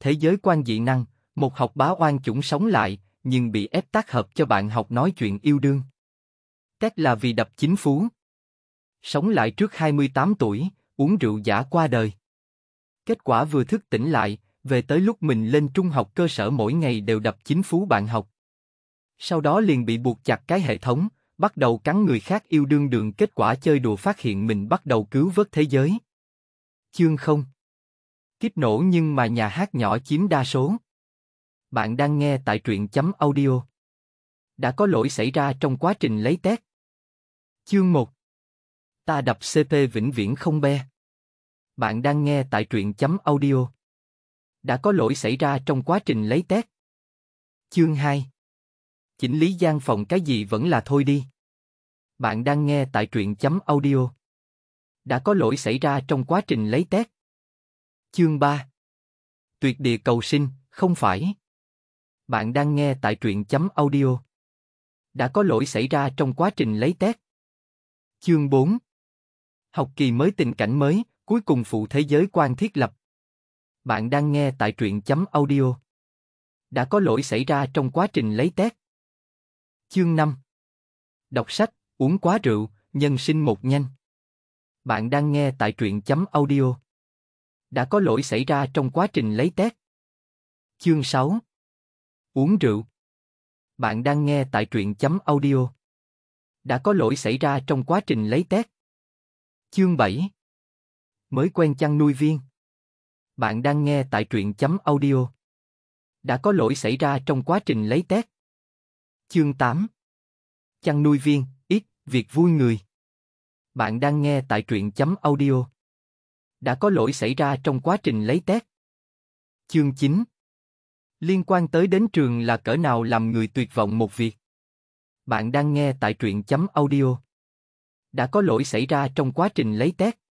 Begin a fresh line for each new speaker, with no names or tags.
thế giới quan dị năng, một học bá oan chủng sống lại, nhưng bị ép tác hợp cho bạn học nói chuyện yêu đương. Tết là vì đập chính phú. Sống lại trước 28 tuổi, uống rượu giả qua đời. Kết quả vừa thức tỉnh lại, về tới lúc mình lên trung học cơ sở mỗi ngày đều đập chính phú bạn học. Sau đó liền bị buộc chặt cái hệ thống, bắt đầu cắn người khác yêu đương đường kết quả chơi đùa phát hiện mình bắt đầu cứu vớt thế giới. Chương không Kiếp nổ nhưng mà nhà hát nhỏ chiếm đa số. Bạn đang nghe tại truyện chấm audio. Đã có lỗi xảy ra trong quá trình lấy test. Chương 1 Ta đập CP vĩnh viễn không be. Bạn đang nghe tại truyện chấm audio. Đã có lỗi xảy ra trong quá trình lấy test. Chương 2 Chỉnh lý gian phòng cái gì vẫn là thôi đi. Bạn đang nghe tại truyện chấm audio. Đã có lỗi xảy ra trong quá trình lấy test Chương 3 Tuyệt địa cầu sinh, không phải. Bạn đang nghe tại truyện chấm audio. Đã có lỗi xảy ra trong quá trình lấy test. Chương 4 Học kỳ mới tình cảnh mới, cuối cùng phụ thế giới quan thiết lập. Bạn đang nghe tại truyện chấm audio. Đã có lỗi xảy ra trong quá trình lấy test. Chương 5 Đọc sách, uống quá rượu, nhân sinh một nhanh. Bạn đang nghe tại truyện chấm audio đã có lỗi xảy ra trong quá trình lấy test. Chương 6 Uống rượu Bạn đang nghe tại truyện chấm audio. Đã có lỗi xảy ra trong quá trình lấy test. Chương 7 Mới quen chăn nuôi viên Bạn đang nghe tại truyện chấm audio. Đã có lỗi xảy ra trong quá trình lấy test. Chương 8 Chăn nuôi viên, ít, việc vui người. Bạn đang nghe tại truyện chấm audio đã có lỗi xảy ra trong quá trình lấy test. Chương 9 Liên quan tới đến trường là cỡ nào làm người tuyệt vọng một việc. Bạn đang nghe tại truyện chấm audio. Đã có lỗi xảy ra trong quá trình lấy test.